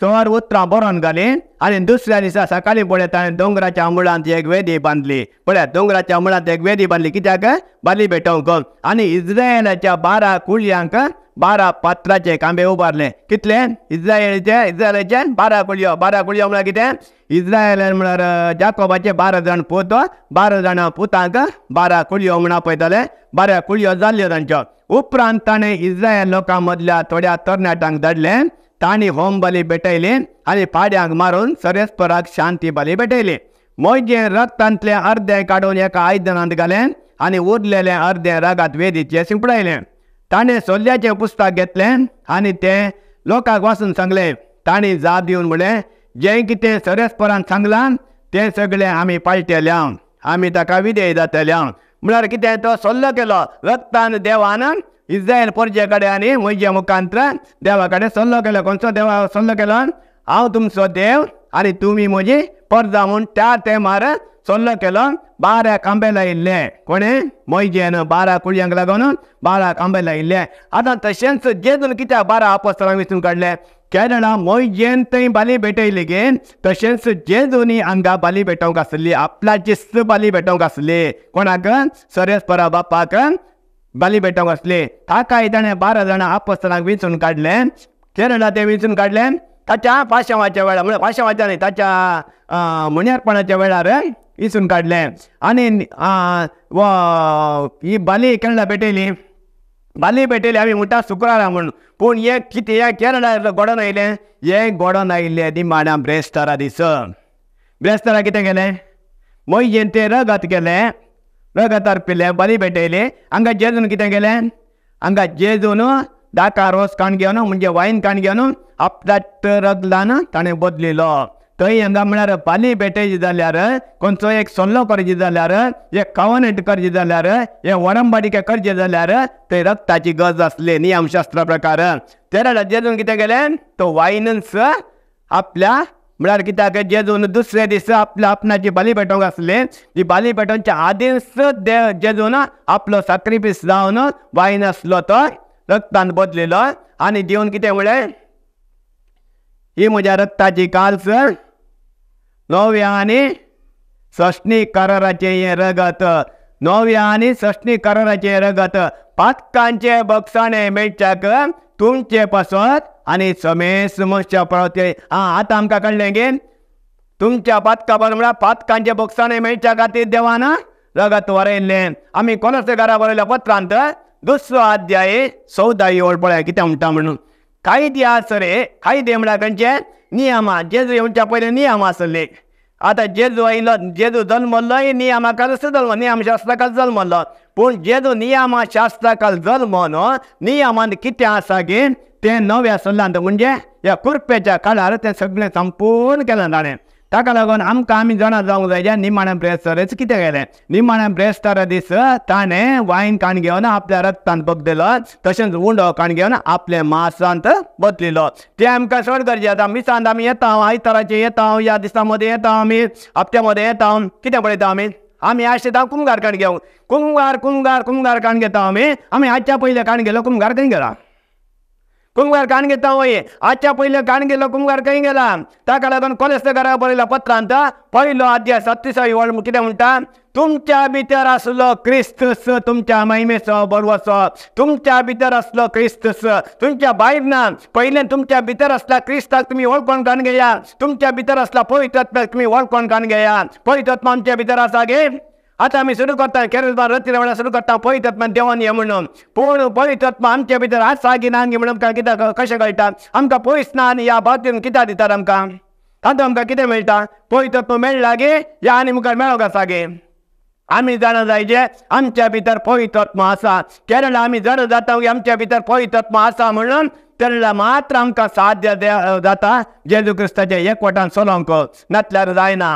चोर उतरां बरोवन घालीन आनी दुसऱ्या दिसा सकाळीं पळय ताणें दोंगराच्या अमळांत एक वेदी बांदली पळय दोंगराच्या अमळांत एक वेदी बांदली कित्याक बाली भेटोवंक आनी इज्रायलाच्या बारा कुळयांक बारा पात्राचे कांबे उबारले कितले इज्रायलीचे इज्रायलाचे बारा कुळयो बारा कुळयो म्हळ्यार कितें इज्रायलान म्हळ्यार जाकोबाचे बारा जाण पूत बारा जाणां पुतांक बारा कुळयो म्हण आपयताले बारा कुळयो जाल्ल्यो तांच्यो उपरांत ताणें इज्रायल लोकां मदल्या थोड्या तरणाट्यांक धाडलें તાણી होम બલી બેટૈલે आणि पाड्यांक मारून सरस्पराक शांती बली भेटयली मोजे रक्तांतले अर्धे काडून एका आयदनांत घालें आनी उरलेले अर्दे रगात वेदीचे शिंपडायलें ताणें सोल्याचे पुस्तक घेतलें आनी तें लोकांक वाचून सांगलें ताणें जाप दिवन म्हणलें जें कितें सरेस्परान सांगलां तें आम्ही आमी पाळटेल्या आमी ताका विदेय जातल्या म्हळ्यार कितें तो सल्लो केलो रक्तान देवान इज्रायल पोरजे कडेन आनी म्हज्या मुखांत्र देवा कडेन सल्लो केलो खंयचो देवा सल्लो केलो हांव तुमचो देव आनी तुमी म्हजी परजा म्हूण त्या तेंपार सल्लो केलो बारा कांबे लायिल्ले कोणे मोयजेन बारा कुळयांक लागून बारा कांबे लायिल्ले आतां तशेंच जेजून कित्याक बारा आपस्तरांक विचून काडले केरळा मोयजेन थंय बाली भेटयली गे तशेंच जेजुनी अंगा बाली भेटोवंक आसली आपल्याची बाली भेटोवंक आसली कोणाक सरेस्परा बापाक बाली बालीबेटाक असले ताकाय ताणें बारा जाणां आपस्तनाक वेंचून काढले केरळा ते विंचून काढले ताच्या पाशांवाच्या वेळार म्हणजे पाशांवाच्या न्ही ताच्या म्हणयारपणाच्या वेळार विचून काढले आनी ही बाली केरळा पेटयली बाली पेटयली आमी म्हणटा शुक्रारा म्हणून पूण हे कितें हे केरळा गोडोन आयलें हे गोडोन आयिल्लें निमाण्या ब्रेस्तारा दिस ब्रेस्तारा कितें केलें मयेन ते रगत गेले रगतार पिले बरी भेटयली हांगा जेजून कितें गेले हांगा जेजून दाका रोस काण घेवन म्हणजे वाईन काण घेवन आपल्या रगलान ताणें बदलिलो थंय हांगा म्हळ्यार पाली पेटयची जाल्यार खंयचो एक सल्लो करचे जाल्यार एक कवनेट करचे जाल्यार हे वरमबाडिके करचे जाल्यार थंय रक्ताची गरज आसली नियमशास्त्रा प्रकार तेरा जेजून कितें केलें तो वायनन्स आपल्या म्हळ्यार कित्याक जे जेजून दुसऱ्या दिसा आपल्या आपणाची बाली पेटोवंक आसले ती बाली पेटवच्या आदीच दे जेजून आपलो साक्रिपीस जाऊन वाईन आसलो तो रक्तान बदलेलो आनी देऊन कितें म्हळें ही म्हज्या रक्ताची कालच नव्या आणि सष्णी कराराचें हे रगत नव्या आणि सष्णी कराराचें रगत पातकांचें बक्षणे मेळच्याक तुमचे पासत आणि समे समस्या पळवते आं आतां आमकां कळले गे तुमच्या पातकाबर म्हळ्यार पातकांच्या बोक्सांनी मेळच्या खातीर देवान रगत आम्ही आमी घरा बरयल्या पत्रांत दुसरो अध्याय चौदा येवळ पळया कितें म्हणटा म्हणून कायदे रे कायदे म्हळ्यार खंयचे नियमा जेजू येवच्या पयलीं नियम आसले आता जेजू आयलो जेजू नियमा नियमाकार जल्म नियमशास्त्रकार जल्मल्लो पूण जेदो नियामा शास्त्राकाल न्हू नियमान कितें आसा गे तें नवें आसलें म्हणजे ह्या कुर्पेच्या काळार तें सगळें संपूर्ण केलां ताणें ताका लागून आमकां आमी जाणां जावंक जाय जे निमाण्या ब्रेस्तारेच कितें केलें निमाण्या ब्रेस्तारा दीस ताणें वायन काण घेवन आपल्या रक्तान बगदेलो तशेंच उंडो काण घेवन आपले मासांत बदलिलो तें आमकां चड गरजे आतां मिसांत आमी येता आयताराचे येता ह्या दिसा मदीं येता आमी हप्त्या मदीं येता कितें पळयता आमी आम्ही आशेदा कुमगार काण घेऊ कुमगार कुमगार कुमगार काण घेता आम्ही आम्ही आजच्या पहिले काण गेलो कुमगार काही गेला कुमगार काण घेता होय आजच्या पहिले काण गेलो कुमगार खंय गेला ताका लागून कोलेस्तगारा बरयला पत्रांत पहिलं आद्या सत्तीसावी वर्ड किती म्हणटा तुमच्या भीतर आसलो क्रिस्तस तुमच्या महिमेचो बरोवचो तुमच्या भीतर असलो क्रिस्तस तुमच्या बाहेर ना पयलें तुमच्या भीतर असला क्रिस्ताक तुम्ही ओळखण कान घ्या तुमच्या भीतर असला पवित्रत्म्याक तुम्ही ओळखण कान घ्या पवित्रत्म आमच्या भितर आसा गे आता आम्ही सुरू करता केरळमा रती रवण्या सुरू करता पवित्रत्मा देवान हे म्हणून पूर्ण पवित्रत्मा आमच्या भीतर आज की ना म्हणून आमकां कित्याक कशें कळटा आमकां पयस ना आनी ह्या बातीन कित्याक दितात आमकां आतां आमकां कितें मेळटा पवित्रत्व मेळ्ळा गे या आनी मुखार मेळोंक आसा गे आम्ही जाणं जायचे आमच्या भीतर पवित्रत्म असा त्याला आम्ही जण जाता आमच्या भीतर पवित्रत्म असा म्हणून त्याला मात्र आमकां साध्य जाता जेजू क्रिस्ताचे एकवटान सोलोंक नातल्यार जायना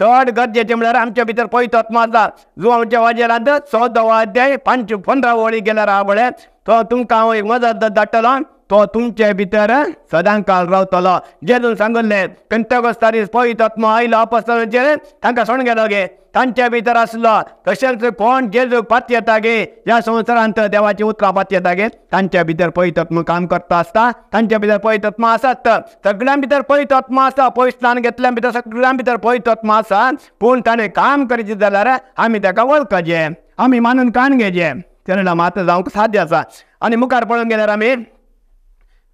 चड गरजेचे म्हळ्यार आमच्या भितर पयत आत्मा आसा जो आमच्या वाजेर आतां चौदा अध्याय पंच पंदरा वळी गेल्यार आवळे तो तुमकां हांव एक मजत धाडटलो तो तुमचे भितर काल रावतलो जेजून सांगले पेंतगोस्तारीस पवित आत्मा आयलो अपस्तांचेर तांकां गेलो गे तांच्या भितर आसलो तशेंच कोण जेजूक पात येता गे ह्या संवसारांत देवाची उतरां पात येता गे तांच्या भितर पवित आत्मा काम करता आसता तांच्या भितर पवित आत्मा आसात सगळ्यां भितर पवित आत्मा आसा पवित्रान घेतल्या भितर सगळ्यां भितर पवित आत्मा आसा पूण ताणें काम करचें जाल्यार आमी ताका वळखचें आमी मानून कान घेचें तेन्ना मात जावंक साध्य आसा आनी मुखार पळोवंक गेल्यार आमी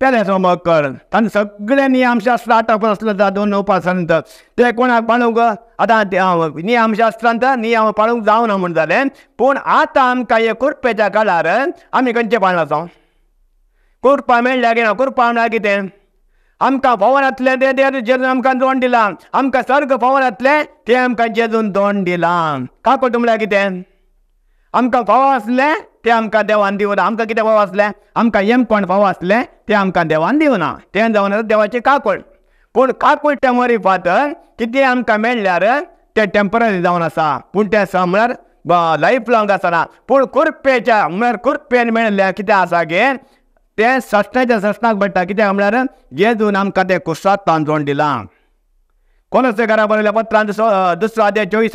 टप्प्यालेचो मकर ताणें सगळ्यांनी नियमशास्त्र आसलो दा दोन णव ते कोणाक पाळूंक आतां नियमशास्त्रांत नियम पाळूंक जावना म्हण जालें पूण आतां आमकां हे कुर्पेच्या काळार आमी खंयचे पाळ जावं कुरपा मेळ्ळ्या कितें कुरपा म्हळ्यार कितें आमकां भोवनांतलें ते जेजून आमकां तोंड दिलां आमकां सर्ग भोवनांतलें तें आमकां जेजून तोंड दिलां काकोट म्हळ्यार कितें आमकां फावो आसले ते आमकां देवान दिवना आमकां कितें फावो आसलें आमकां एम कोण फावो आसलें तें आमकां देवान दिवना तें जावन आसा देवाची काकूळ पूण काकूळ टेमरी फातर कितें आमकां मेळ्ळ्यार तें टेम्पररी जावन आसा पूण तें आसा म्हळ्यार लायफ लाँग आसना पूण कुरपेच्या म्हळ्यार कुरपेन मेळ्ळें कितें आसा गे तें सस्नाच्या सस्नाक पडटा कित्याक म्हळ्यार येजून आमकां तें कुसात तांदूळ दिलां कोण असो घरा बरयल्या पत्रांत दुसरो आदे चोवीस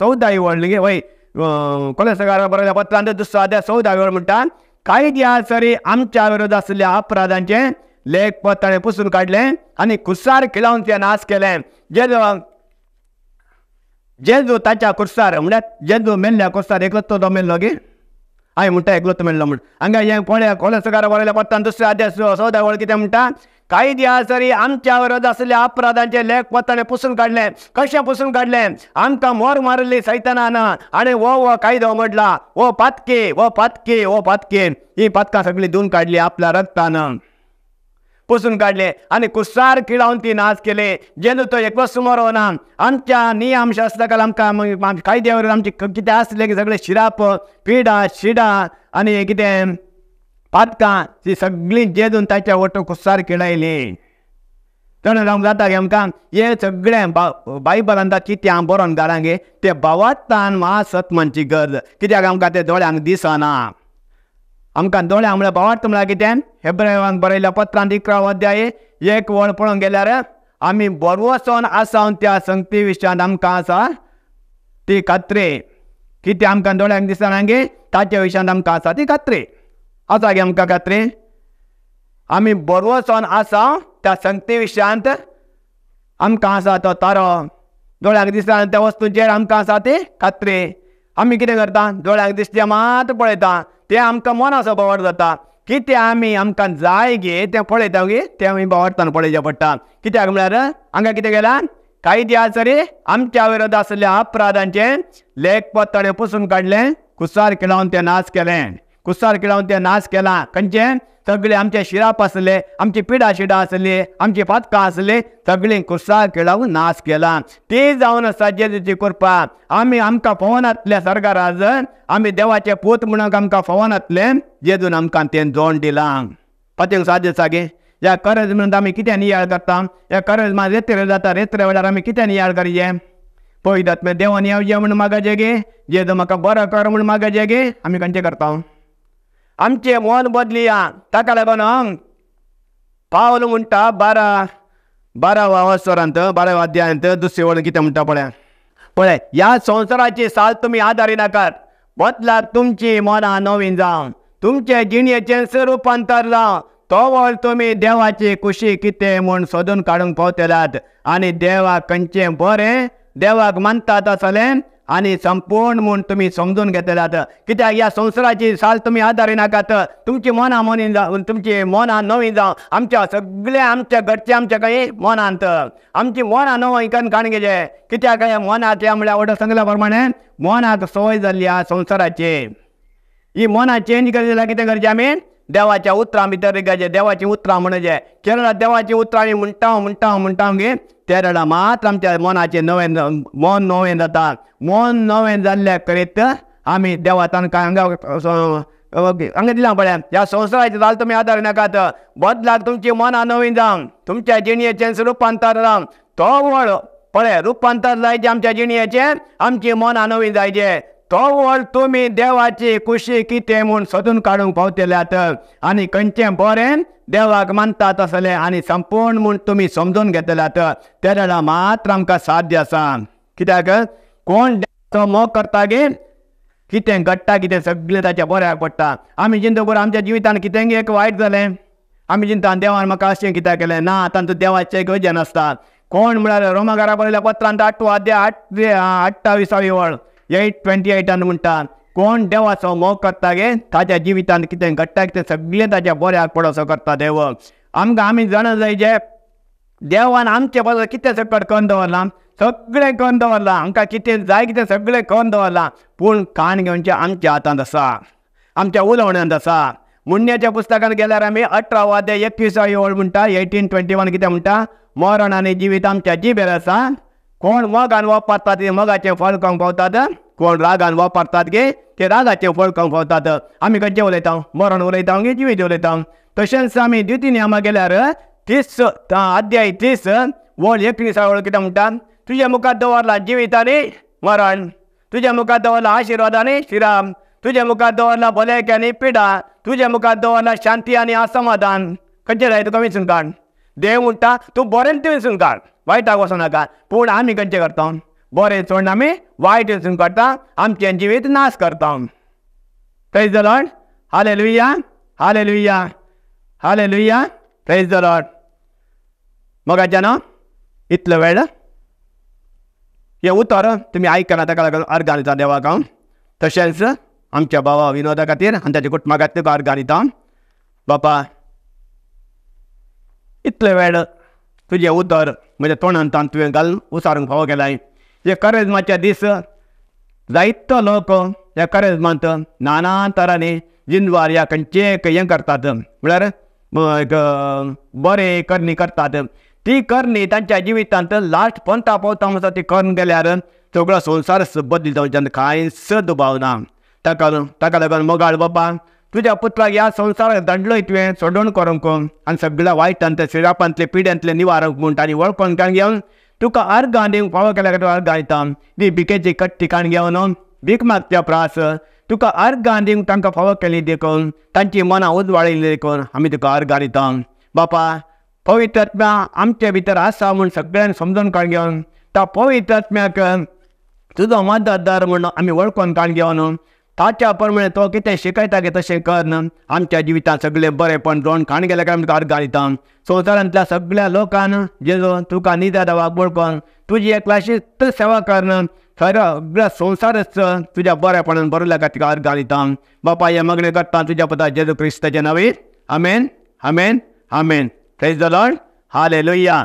चौदा ही व्हडली वय कोलेसगार बरयल्या पत्रांत दुसऱ्या वेळ म्हणटा कांय दिया सरी आमच्या विरोध आशिल्ल्या अपराधांचे लेख पद ताणें पुसून काडलें आनी खुर्सार खिलावन ते नाश केले जे जेजू ताच्या कुर्सार म्हणजे जेजू मेल्ल्या कुर्सार एकलोच तो मेल्लो गे हांवें म्हणटा एकलो तुम्ही मेळ्ळो हंगा हांगा कोणा कोण्या कोणसकार पडतात पत्ता दुसऱ्या अध्यक्ष सौदा वळ कितें म्हणटा दिवस जरी आमच्या विरोध असलेल्या अपराधांचे लेख पोताने पुसून काढले कशें पुसून काढले आमका मोर मारली सैतानान आनी वो वो कायदो म्हटला वो पातके वो पातके वो पातके ही पातकां सगळी दून काढली आपल्या रक्तान पुसून काढले आणि कुसार खिळावून ती नाच केले जेणू तो एकवस समोर होणार आमच्या नी आमच्या हस्तकाल आमकां कायद्यावर आमचे कितें असले की सगळे शिराप पिडा शिडा आणि कितें पातका ती सगळी जेजून ताच्या ओटो कुसार किळायली तण जावंक जाता की आमकां हे सगळें बा बायबलान हांव बरोवन घालांगे ते भावातान म्हणची गरज कित्याक आमकां ते दोळ्यांक दिसना आमकां दोळे आमळे पावट म्हळ्यार कित्यान हेब्रेवान बरयल्या पत्रांत इकरा अध्याये एक वळ पळोवंक गेल्यार आमी बरोसोन आसावन त्या संगती विशयान आमकां आसा ती कात्रे कितें आमकां दोळ्यांक दिसना गे ताच्या विशयान आमकां आसा ती कात्रे आसा गे आमकां कात्री आमी बरोसोन आसा त्या संगती विशयांत आमकां आसा तो तारो दोळ्यांक दिसना त्या वस्तूचेर आमकां आसा ती कात्रे आम्ही कितें करता दोळ्याक दिसल्या मात पळयता तें आमकां असो सभावर जाता कितें आमी आमकां जाय गे तें पळयता गे तें आमी बावरतान पळयचें पडटा कित्याक म्हळ्यार हांगा कितें केलां आमच्या विरोध आसल्या अपराधांचे लेखपत ताणें पुसून काडलें कुसार केलावन तें नाच केलें कुसार केलावन तें नाच केला खंयचें सगळे आमच्या शिराप आसले आमचे पिडा शिडा असले आमचे पातकां असले सगळे कुसाळ केळावून नाश केला ते जावन आसा कृपा आम्ही आमकां फवनातल्या सरकार राजन आमी देवाचे पोत म्हणून आमकां फवनातले जेजून आमकां ते जोण दिला पातळीक सादे सागे ह्या करज म्हणून आमी कित्यान नियाळ करता या करज म्हाका रेत्रे जाता रेत्रे वेळार आमी कित्यान नियाळ करये पळयतात मागीर देवान येवजे म्हणून मागाजे गे जेजू म्हाका बरो कर म्हणून मागाजे गे आमी खंयचें करता आमचे मन बदलिया ताका लागून पावल म्हणटा बारा वा वस्वरांत बारा वाद्यांत दुसरे वळ कितें म्हणटा पळय पळय ह्या संवसाराची साल तुमी आदारी नाकात बदलाक तुमची मनां नवीन जावन तुमचे जिणेचें रुपांतर तो वळ तुमी देवाची खुशी कितें म्हूण सोदून काडूंक पावतल्यात आनी देवाक खंयचें बरें देवाक मानतात आसलें आणि संपूर्ण म्हूण तुम्ही समजून घेतले जात कित्याक या संसाराची साल तुम्ही आदारी नाकात तुमची मना मोनी जाऊन तुमची मना नवी जावं आमच्या सगळे आमच्या घरचे आमच्या काही मनांत आमची मना नव इकान काण गेले कित्याक काय मनाचे म्हळ्यार ऑर्डर सांगल्या प्रमाणे मनात संवय जाल्ली आहा संवसाराची ही मना चेंज करायला जाल्यार कितें करचें आमी देवाच्या उतरां भितर गेजे देवाची उतरां म्हणजे केन्ना देवाची उतरां आमी म्हणटा म्हणटा म्हणटा गे तेन्ना मात्र आमच्या मनाचे नवें मन नवें जाता मन नवें जाल्ल्या करीत आमी देवा तांकां हांगा हांगा दिलां पळय ह्या संवसाराचेर जाल तुमी आदार नाकात बदलाक तुमची मनां नवीं जावं तुमच्या जिणयेचें रुपांतर जावं तो व्हड पळय रुपांतर जायचें आमच्या जिणयेचें आमची मनां नवीं जायचें तो वर तुमी देवाची कुशी कितें म्हूण सोदून काडूंक पावतल्यात आनी खंयचें बरें देवाक मानतात तसलें आनी संपूर्ण म्हूण तुमी समजून घेतल्यात तेन्ना मात्र आमकां साध्य आसा कित्याक कोण तो मोग करता गे कितें घडटा कितें सगळें ताच्या बऱ्याक पडटा आमी जिंदूभर आमच्या जिवितांत कितेंय एक वायट जालें आमी जिंता देवान म्हाका अशें कित्याक केलें ना तांचो देवाचें गजन आसता कोण म्हळ्यार रोमागारा बरयल्या पत्रांत आठवा अध्याय आठ अठ्ठाविसावी वळ एट ट्वेंटी ఎయిట్ అనుకుంటా कोण देव असो मोग करता गे ताच्या जिवितान कितें घडटा कितें सगळें ताच्या बऱ्याक पडसो करता देव आमकां आमी जाणा जाय जे देवान आमचे बरोबर कितें सकट करून दवरलां सगळें करून दवरलां आमकां कितें जाय कितें सगळें करून दवरलां पूण कान घेवचें आमच्या हातांत आसा आमच्या उलवण्यांत आसा मुंडेच्या पुस्तकांत गेल्यार आमी अठरा वादे एकवीस ओळ म्हणटा एटीन ट्वेंटी वन कितें म्हणटा मरण आनी जिवीत आमच्या जिबेर आसा कोण मगान वापरतात ते मगाचे फळ पावतात कोण रागान वापरतात गे ते रागाचे फळ पावतात आम्ही खंयचे उलयता मरण उलयता गे जिवीत उलयता तशेंच आमी द्विती नियमा गेल्यार तीस अध्याय तीस वड एकविसा वळ कितें म्हणटा तुज्या मुखार दवरला जिवीत आनी मरण तुज्या मुखार दवरला आशिर्वाद आनी श्रीराम तुझ्या मुखार दवरला भलायकी आनी पिडा तुझ्या मुखार दवरला शांती आनी असमाधान खंयचे जाय तुका विचून काड देव म्हणटा तूं बरें तुवें विसून वायटाक वसो नाका पूण आमी खंयचें करता बरें सोडून आमी वायट वचून करता आमचे जिवीत नाश करता प्रेज द लॉर्ड हाले hallelujah hallelujah hallelujah praise the lord मगाच्या न्हू इतलो वेळ हे उतर तुमी आयकना ताका लागून अर्घ घालता देवाक हांव तशेंच आमच्या बाबा विनोदा खातीर आनी ताच्या कुटुंबा खातीर तुका अर्घ दिता बापा इतलो वेळ तुजें उतर म्हज्या तोंडान तुवें घालून उसारूंक फावो केलाय हे करेजमाच्या दीस जायतो लोक ह्या करेजमांत नाना तरांनी जिनवार ह्या खंयचे हें करतात म्हळ्यार बरें करणी करतात ती करणी तांच्या जिवितांत लास्ट पंथा पावता म्हणटा ती कर्ण गेल्यार सगळो संवसार बदली जावच्यान कांयच दुबाव ना ताका ताका लागून मोगाळ बाबा तुझ्या पुतळाक ह्या संसारात दंडलोय तुवें सोडून करूंक आनी सगळ्या वायटांतले श्रीरापांतले पिड्यांतले निवारक म्हूण तांणी वळखून काण घेवन तुका अर्घ घालूंक फावो केल्या खातीर अर्घ आयता ती भिकेची कट्टी काण घेवन भीक मागत्या प्रास तुका अर्घ दिवंक तांकां फावो केली देखून तांची मनां उजवाळिल्ली देखून आमी तुका अर्घ दिता बापा पवित्रात्म्या आमचे भितर आसा म्हूण सगळ्यांनी समजून काण घेवन त्या पवित्रात्म्याक तुजो मदतदार म्हणून आमी वळखून काण घेवन ताच्या प्रमाणे तो कितें शिकयता गे तशें कर आमच्या जिवितांत सगळें बरेंपण पण खाण गेले काय आमी घालता संवसारांतल्या सगळ्या लोकान जेजो तुका निदा दावाक बळकोन तुजी एकलाशी सेवा कर सगळ्या संवसारच तुज्या बरेपणान काय खातीर कार घालिता बापा हे मगणें करता तुज्या पदा जेजू क्रिस्ताच्या नवीन आमेन आमेन आमेन थंयच जालो हाले लोया